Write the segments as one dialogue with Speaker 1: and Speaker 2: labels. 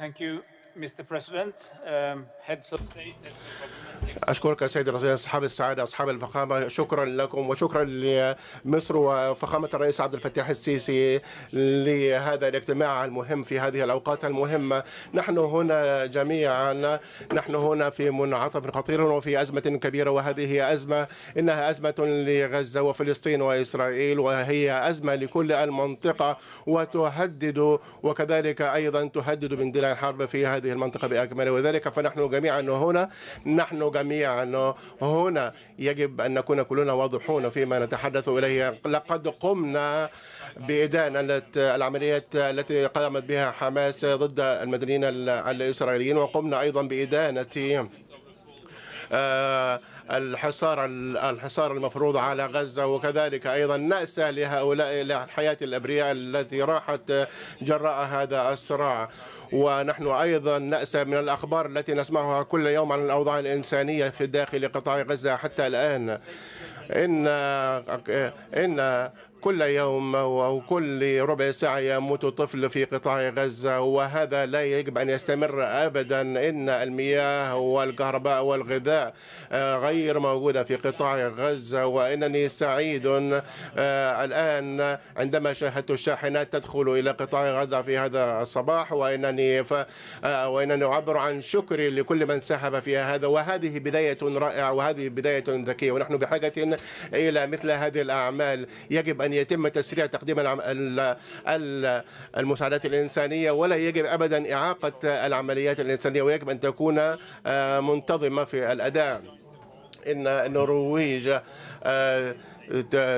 Speaker 1: Thank you. Um, أشكرك سيد الرئيس أصحاب السعادة أصحاب الفخامة شكرا لكم وشكرا لمصر وفخامة الرئيس عبد الفتاح السيسي لهذا الاجتماع المهم في هذه الأوقات المهمة نحن هنا جميعا نحن هنا في منعطف خطير وفي أزمة كبيرة وهذه أزمة إنها أزمة لغزة وفلسطين وإسرائيل وهي أزمة لكل المنطقة وتهدد وكذلك أيضا تهدد من دلع الحرب في هذه هذه المنطقة بأكملها وذلك فنحن جميعا هنا نحن جميعا هنا يجب أن نكون كلنا واضحون فيما نتحدث إليه لقد قمنا بإدانة العمليات التي قامت بها حماس ضد المدنيين الإسرائيليين وقمنا أيضا بإدانة آه الحصار الحصار المفروض على غزة وكذلك أيضا نأسى لهؤلاء الحياة الأبرياء التي راحت جراء هذا الصراع ونحن أيضا نأسى من الأخبار التي نسمعها كل يوم عن الأوضاع الإنسانية في داخل قطاع غزة حتى الآن إن إن كل يوم أو كل ربع ساعة يموت طفل في قطاع غزة وهذا لا يجب أن يستمر أبدا إن المياه والكهرباء والغذاء آه، غير موجودة في قطاع غزة وإنني سعيد آه، الآن عندما شاهدت الشاحنات تدخل إلى قطاع غزة في هذا الصباح وإنني ف... آه، وإنني أعبر عن شكري لكل من سحب في هذا وهذه بداية رائعة وهذه بداية ذكية ونحن بحاجة إلى مثل هذه الأعمال يجب أن أن يتم تسريع تقديم المساعدات الإنسانية ولا يجب أبدا إعاقة العمليات الإنسانية ويجب أن تكون آه، منتظمة في الأداء إن النرويج آه،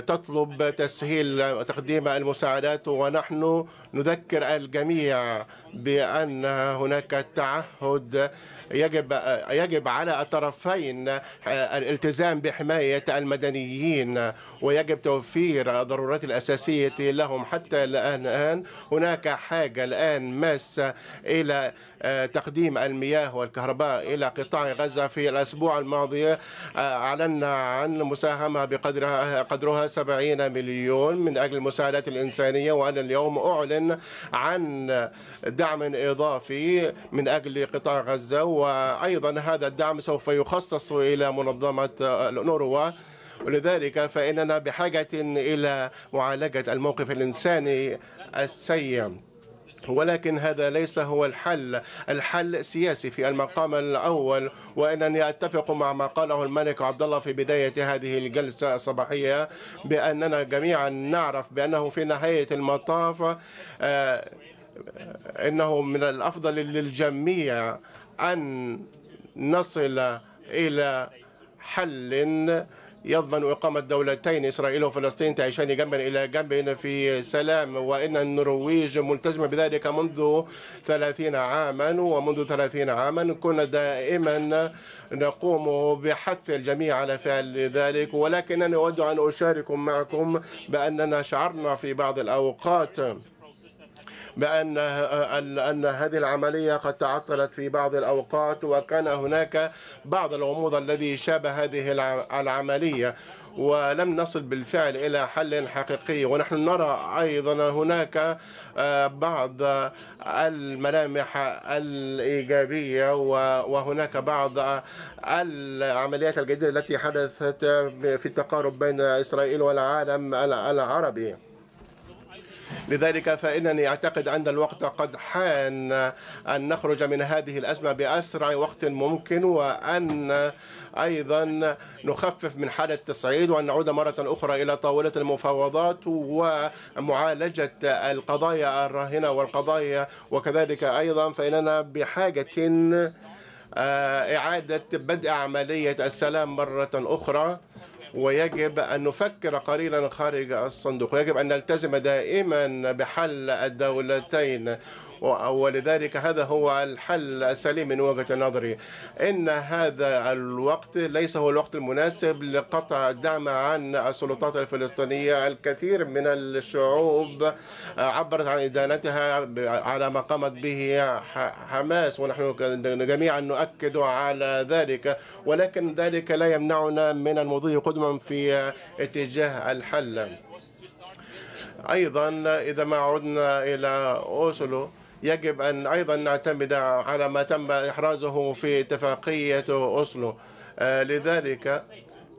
Speaker 1: تطلب تسهيل تقديم المساعدات ونحن نذكر الجميع بأن هناك تعهد يجب يجب على الطرفين آه، الالتزام بحماية المدنيين ويجب توفير الضرورات الأساسية لهم حتى الآن الآن هناك حاجة الآن ماسة إلى آه، تقديم المياه والكهرباء إلى قطاع غزة في الأسبوع الماضي آه، أعلنا عن مساهمة بقدر قدرها 70 مليون من أجل المساعدات الإنسانية وأنا اليوم أعلن عن دعم إضافي من أجل قطاع غزة وأيضا هذا الدعم سوف يخصص إلى منظمة الأونروا ولذلك فإننا بحاجة إلى معالجة الموقف الإنساني السيء ولكن هذا ليس هو الحل الحل سياسي في المقام الأول وإنني أتفق مع ما قاله الملك عبد الله في بداية هذه الجلسة الصباحية بأننا جميعا نعرف بأنه في نهاية المطاف آه، إنه من الأفضل للجميع أن نصل إلى حل يضمن إقامة دولتين إسرائيل وفلسطين تعيشان جنبا إلى جنب في سلام وإن النرويج ملتزمة بذلك منذ 30 عاما ومنذ 30 عاما كنا دائما نقوم بحث الجميع على فعل ذلك ولكنني أود أن أشارك معكم بأننا شعرنا في بعض الأوقات بأن أن هذه العملية قد تعطلت في بعض الأوقات وكان هناك بعض الغموض الذي شاب هذه العملية ولم نصل بالفعل إلى حل حقيقي ونحن نرى أيضا هناك آه، بعض الملامح الإيجابية وهناك بعض العمليات الجديدة التي حدثت في التقارب بين إسرائيل والعالم العربي لذلك فإنني أعتقد أن الوقت قد حان أن نخرج من هذه الأزمة بأسرع وقت ممكن وأن أيضا نخفف من حالة التصعيد وأن نعود مرة أخرى إلى طاولة المفاوضات ومعالجة القضايا الراهنة والقضايا وكذلك أيضا فإننا بحاجة آه، إعادة بدء عملية السلام مرة أخرى ويجب أن نفكر قليلا خارج الصندوق ويجب أن نلتزم دائما بحل الدولتين ولذلك هذا هو الحل السليم من وجهة نظري إن هذا الوقت ليس هو الوقت المناسب لقطع الدعم عن السلطات الفلسطينية الكثير من الشعوب عبرت عن إدانتها على ما قامت به حماس ونحن جميعا نؤكد على ذلك ولكن ذلك لا يمنعنا من المضي قدما في اتجاه الحل أيضا إذا ما عدنا إلى أوسلو يجب أن أيضا نعتمد على ما تم إحرازه في اتفاقية أوسلو آه، لذلك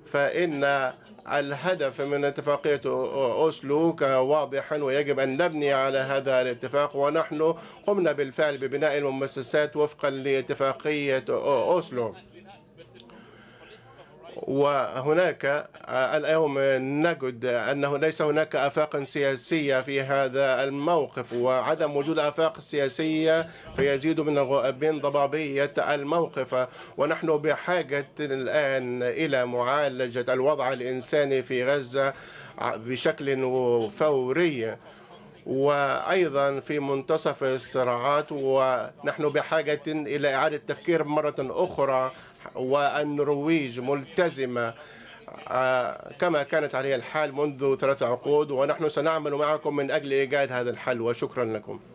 Speaker 1: فإن الهدف من اتفاقية أوسلو واضحا ويجب أن نبني على هذا الاتفاق ونحن قمنا بالفعل ببناء المؤسسات وفقا لاتفاقية أوسلو وهناك آه، اليوم نجد أنه ليس هناك آفاق سياسية في هذا الموقف وعدم وجود آفاق سياسية فيزيد من من ضبابية الموقف ونحن بحاجة الآن إلى معالجة الوضع الإنساني في غزة بشكل فوري وأيضا في منتصف الصراعات ونحن بحاجة إلى إعادة تفكير مرة أخرى والنرويج ملتزمة آه، كما كانت عليه الحال منذ ثلاثة عقود ونحن سنعمل معكم من أجل إيجاد هذا الحل وشكرا لكم